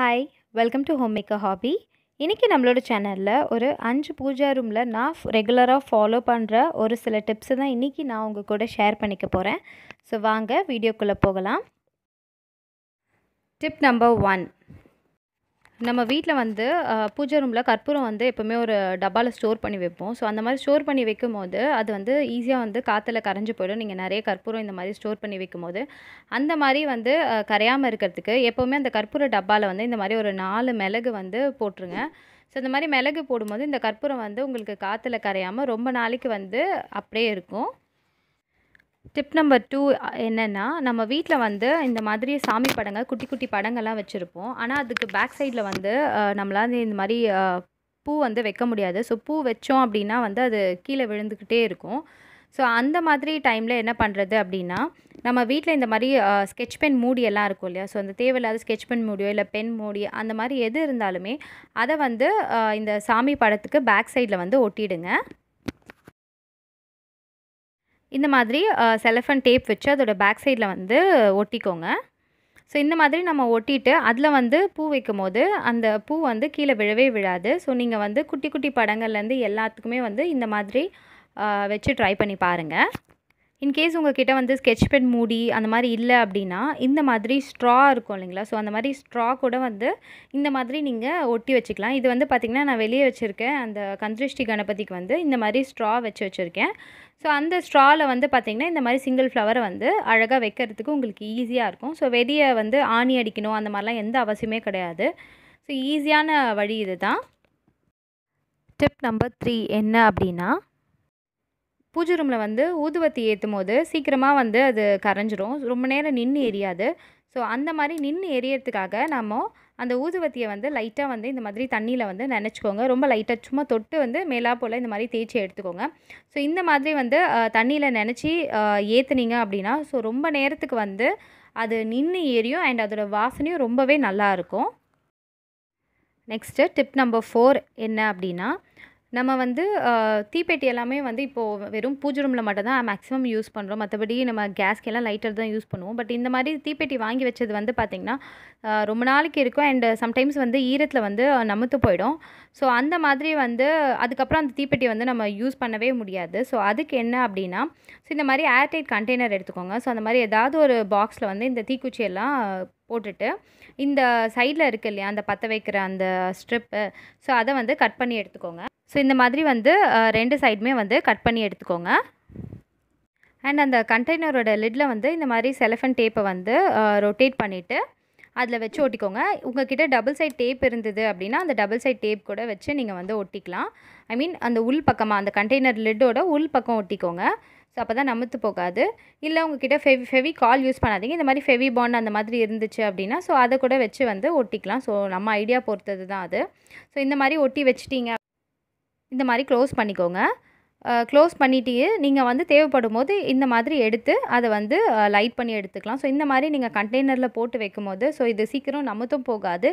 hi welcome to home maker hobby இன்றைக்கி நம்மளோட சேனலில் ஒரு அஞ்சு பூஜா ரூமில் நான் ரெகுலராக ஃபாலோ பண்ணுற ஒரு சில டிப்ஸை தான் இன்றைக்கி நான் உங்கள் கூட ஷேர் பண்ணிக்க போகிறேன் ஸோ வாங்க வீடியோக்குள்ளே போகலாம் டிப் நம்பர் ஒன் நம்ம வீட்டில் வந்து பூஜை ரூமில் கற்பூரம் வந்து எப்போவுமே ஒரு டப்பாவில் ஸ்டோர் பண்ணி வைப்போம் ஸோ அந்த மாதிரி ஸ்டோர் பண்ணி வைக்கும் போது அது வந்து ஈஸியாக வந்து காற்றுல கரைஞ்சி போயிடும் நீங்கள் நிறைய கற்பூரம் இந்த மாதிரி ஸ்டோர் பண்ணி வைக்கும் போது அந்த மாதிரி வந்து கரையாமல் இருக்கிறதுக்கு எப்போவுமே அந்த கற்பூர டப்பாவில் வந்து இந்த மாதிரி ஒரு நாலு மிளகு வந்து போட்டுருங்க ஸோ இந்த மாதிரி மிளகு போடும்போது இந்த கற்பூரம் வந்து உங்களுக்கு காற்றுல கரையாமல் ரொம்ப நாளைக்கு வந்து அப்படியே இருக்கும் டிப் நம்பர் டூ என்னென்னா நம்ம வீட்டில் வந்து இந்த மாதிரி சாமி படங்கள் குட்டி குட்டி படங்கள்லாம் வச்சுருப்போம் ஆனால் அதுக்கு பேக் சைடில் வந்து நம்மளால் இந்த மாதிரி பூ வந்து வைக்க முடியாது ஸோ பூ வச்சோம் அப்படின்னா வந்து அது கீழே விழுந்துக்கிட்டே இருக்கும் ஸோ அந்த மாதிரி டைமில் என்ன பண்ணுறது அப்படின்னா நம்ம வீட்டில் இந்த மாதிரி ஸ்கெட்ச் பென் மூடி எல்லாம் இருக்கும் இல்லையா ஸோ அந்த தேவையில்லாத ஸ்கெட்ச் பென் மூடியோ இல்லை பென் மூடி அந்த மாதிரி எது இருந்தாலுமே அதை வந்து இந்த சாமி படத்துக்கு பேக் சைடில் வந்து ஒட்டிடுங்க இந்த மாதிரி செலஃபன் டேப் வச்சு அதோட பேக் சைடில் வந்து ஒட்டிக்கோங்க ஸோ இந்த மாதிரி நம்ம ஒட்டிட்டு அதில் வந்து பூ வைக்கும் போது அந்த பூ வந்து கீழே விழவே விழாது ஸோ நீங்கள் வந்து குட்டி குட்டி படங்கள்லேருந்து எல்லாத்துக்குமே வந்து இந்த மாதிரி வச்சு ட்ரை பண்ணி பாருங்கள் இன்கேஸ் கிட்ட வந்து ஸ்கெட்ச் பென் மூடி அந்த மாதிரி இல்லை அப்படின்னா இந்த மாதிரி ஸ்ட்ரா இருக்கும் இல்லைங்களா ஸோ அந்த மாதிரி ஸ்ட்ரா கூட வந்து இந்த மாதிரி நீங்கள் ஒட்டி வச்சுக்கலாம் இது வந்து பார்த்திங்கன்னா நான் வெளியே வச்சுருக்கேன் அந்த கந்திருஷ்டி கணபதிக்கு வந்து இந்த மாதிரி ஸ்ட்ரா வச்சு வச்சுருக்கேன் ஸோ அந்த ஸ்ட்ராவில் வந்து பார்த்திங்கன்னா இந்த மாதிரி சிங்கிள் ஃப்ளவரை வந்து அழகாக வைக்கிறதுக்கு உங்களுக்கு ஈஸியாக இருக்கும் ஸோ வெளியே வந்து ஆணி அடிக்கணும் அந்த மாதிரிலாம் எந்த அவசியமே கிடையாது ஸோ ஈஸியான வழி இது தான் ஸ்டெப் நம்பர் த்ரீ என்ன அப்படின்னா பூஜை ரூமில் வந்து ஊதுவத்தி ஏற்றும் போது சீக்கிரமாக வந்து அது கரைஞ்சிரும் ரொம்ப நேரம் நின்று எரியாது ஸோ அந்த மாதிரி நின்று எரியறதுக்காக நம்ம அந்த ஊதுவத்தியை வந்து லைட்டாக வந்து இந்த மாதிரி தண்ணியில் வந்து நினச்சிக்கோங்க ரொம்ப லைட்டாக சும்மா தொட்டு வந்து மேலா போல் இந்த மாதிரி தேய்ச்சி எடுத்துக்கோங்க ஸோ இந்த மாதிரி வந்து தண்ணியில் நினச்சி ஏற்றுனீங்க அப்படின்னா ஸோ ரொம்ப நேரத்துக்கு வந்து அது நின்று ஏரியும் அண்ட் அதோடய வாசனையும் ரொம்பவே நல்லாயிருக்கும் நெக்ஸ்ட்டு டிப் நம்பர் ஃபோர் என்ன அப்படின்னா நம்ம வந்து தீப்பெட்டி எல்லாமே வந்து இப்போது வெறும் பூஜை ரூமில் மட்டும் தான் மேக்ஸிமம் யூஸ் பண்ணுறோம் மற்றபடி நம்ம எல்லாம் லைட்டர் தான் யூஸ் பண்ணுவோம் பட் இந்த மாதிரி தீப்பெட்டி வாங்கி வச்சது வந்து பார்த்திங்கன்னா ரொம்ப நாளைக்கு இருக்கும் அண்ட் சம்டைம்ஸ் வந்து ஈரத்தில் வந்து நமுத்து போயிடும் ஸோ அந்த மாதிரி வந்து அதுக்கப்புறம் அந்த தீப்பெட்டி வந்து நம்ம யூஸ் பண்ணவே முடியாது ஸோ அதுக்கு என்ன அப்படின்னா ஸோ இந்த மாதிரி ஏர்டைட் கண்டெய்னர் எடுத்துக்கோங்க ஸோ அந்த மாதிரி ஏதாவது ஒரு பாக்ஸில் வந்து இந்த தீக்குச்சியெல்லாம் போட்டுட்டு இந்த சைடில் இருக்குது இல்லையா அந்த பற்ற வைக்கிற அந்த ஸ்ட்ரிப்பு ஸோ அதை வந்து கட் பண்ணி எடுத்துக்கோங்க ஸோ இந்த மாதிரி வந்து ரெண்டு சைடுமே வந்து கட் பண்ணி எடுத்துக்கோங்க அண்ட் அந்த கண்டெய்னரோட லிட்டில் வந்து இந்த மாதிரி செலஃபன் டேப்பை வந்து ரொட்டேட் பண்ணிவிட்டு அதில் வச்சு ஒட்டிக்கோங்க கிட்டே டபுள் சைட் டேப் இருந்தது அப்படின்னா அந்த டபுள் சைட் டேப் கூட வச்சு நீங்கள் வந்து ஒட்டிக்கலாம் ஐ மீன் அந்த உள் பக்கமாக அந்த கண்டெய்னர் லிட்டோட உள் பக்கம் ஒட்டிக்கோங்க ஸோ அப்போ தான் நமத்து போகாது இல்லை உங்ககிட்ட ஃபெவி ஃபெவி கால் யூஸ் பண்ணாதீங்க இந்த மாதிரி ஃபெவி பாண்ட் அந்த மாதிரி இருந்துச்சு அப்படின்னா ஸோ அதை கூட வச்சு வந்து ஒட்டிக்கலாம் ஸோ நம்ம ஐடியா பொறுத்தது தான் அது ஸோ இந்த மாதிரி ஒட்டி வச்சிட்டிங்க இந்த மாதிரி க்ளோஸ் பண்ணிக்கோங்க க்ளோஸ் பண்ணிட்டு நீங்கள் வந்து தேவைப்படும் போது இந்த மாதிரி எடுத்து அதை வந்து லைட் பண்ணி எடுத்துக்கலாம் ஸோ இந்த மாதிரி நீங்கள் கண்டெய்னரில் போட்டு வைக்கும் போது ஸோ இது சீக்கிரம் நமத்தும் போகாது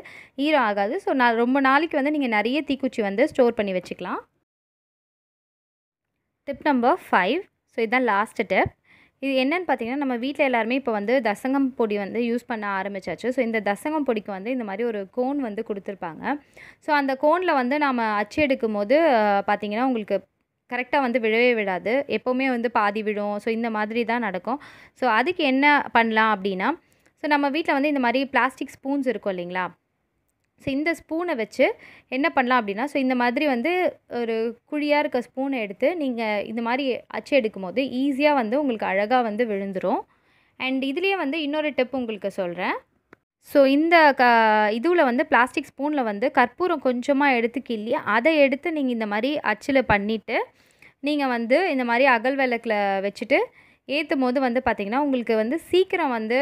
ஈரம் ஆகாது ஸோ நான் ரொம்ப நாளைக்கு வந்து நீங்கள் நிறைய தீக்குச்சி வந்து ஸ்டோர் பண்ணி வச்சுக்கலாம் டிப் நம்பர் ஃபைவ் ஸோ இதுதான் லாஸ்ட் ஸ்டெப் இது என்னென்னு பார்த்தீங்கன்னா நம்ம வீட்டில் எல்லாருமே இப்போ வந்து தசங்கம் பொடி வந்து யூஸ் பண்ண ஆரம்பிச்சாச்சு ஸோ இந்த தசங்கம் பொடிக்கு வந்து இந்த மாதிரி ஒரு கோன் வந்து கொடுத்துருப்பாங்க ஸோ அந்த கோனில் வந்து நாம் அச்சு எடுக்கும் போது பார்த்திங்கன்னா உங்களுக்கு கரெக்டாக வந்து விழவே விடாது எப்போவுமே வந்து பாதி விழும் ஸோ இந்த மாதிரி தான் நடக்கும் ஸோ அதுக்கு என்ன பண்ணலாம் அப்படின்னா ஸோ நம்ம வீட்டில் வந்து இந்த மாதிரி பிளாஸ்டிக் ஸ்பூன்ஸ் இருக்கும் இல்லைங்களா ஸோ இந்த ஸ்பூனை வச்சு என்ன பண்ணலாம் அப்படின்னா ஸோ இந்த மாதிரி வந்து ஒரு குழியாக இருக்க ஸ்பூனை எடுத்து நீங்கள் இந்த மாதிரி அச்சு எடுக்கும் போது ஈஸியாக வந்து உங்களுக்கு அழகாக வந்து விழுந்துடும் அண்ட் இதுலேயே வந்து இன்னொரு டிப் உங்களுக்கு சொல்கிறேன் ஸோ இந்த க இதுவில் வந்து பிளாஸ்டிக் ஸ்பூனில் வந்து கற்பூரம் கொஞ்சமாக எடுத்து கிள்ளி அதை எடுத்து நீங்கள் இந்த மாதிரி அச்சில் பண்ணிவிட்டு நீங்கள் வந்து இந்த மாதிரி அகல் விளக்கில் வச்சுட்டு ஏற்றும் போது வந்து பார்த்திங்கன்னா உங்களுக்கு வந்து சீக்கிரம் வந்து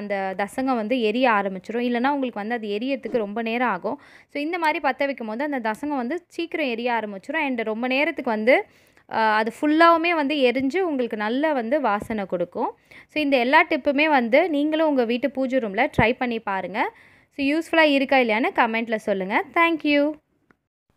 அந்த தசங்கம் வந்து எரிய ஆரம்பிச்சிடும் இல்லைன்னா உங்களுக்கு வந்து அது எரியறதுக்கு ரொம்ப நேரம் ஆகும் ஸோ இந்த மாதிரி பற்ற வைக்கும் போது அந்த தசங்கம் வந்து சீக்கிரம் எரிய ஆரம்பிச்சிடும் அண்ட் ரொம்ப நேரத்துக்கு வந்து அது ஃபுல்லாகவுமே வந்து எரிஞ்சு உங்களுக்கு நல்ல வந்து வாசனை கொடுக்கும் ஸோ இந்த எல்லா டிப்புமே வந்து நீங்களும் உங்கள் வீட்டு பூஜை ரூமில் ட்ரை பண்ணி பாருங்கள் ஸோ யூஸ்ஃபுல்லாக இருக்கா இல்லையான்னு கமெண்ட்டில் சொல்லுங்கள் தேங்க்யூ